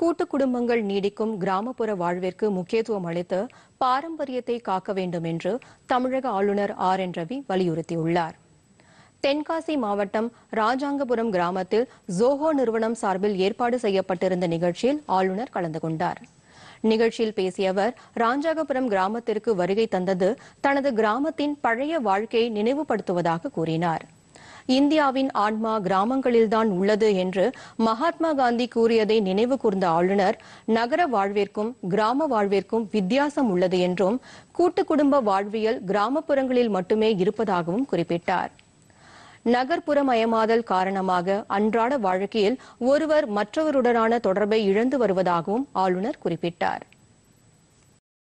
கூட்டு குடும்பங்கள் நீடிக்கும் கிராமப்புற வாழ்விற்கு முக்கியத்துவம் அளித்து பாரம்பரியத்தை காக்க வேண்டும் என்று தமிழக ஆளுநர் ஆர் என் ரவி வலியுறுத்தியுள்ளார் தென்காசி மாவட்டம் ராஜாங்கபுரம் கிராமத்தில் ஜோஹோ நிறுவனம் சார்பில் ஏற்பாடு செய்யப்பட்டிருந்த நிகழ்ச்சியில் ஆளுநர் கலந்து கொண்டார் நிகழ்ச்சியில் பேசிய அவர் ராஜாங்கபுரம் கிராமத்திற்கு வருகை தந்தது தனது கிராமத்தின் பழைய வாழ்க்கையை நினைவுபடுத்துவதாக கூறினாா் இந்தியாவின் ஆன்மா கிராமங்களில்தான் உள்ளது என்று மகாத்மா காந்தி கூறியதை நினைவு கூர்ந்த ஆளுநர் நகர வாழ்விற்கும் கிராம வாழ்விற்கும் வித்தியாசம் உள்ளது என்றும் கூட்டு குடும்ப வாழ்வியல் கிராமப்புறங்களில் மட்டுமே இருப்பதாகவும் குறிப்பிட்டார் நகர்ப்புறமயமாதல் காரணமாக அன்றாட வாழ்க்கையில் ஒருவர் மற்றவருடனான தொடர்பை இழந்து வருவதாகவும் ஆளுநர் குறிப்பிட்டார்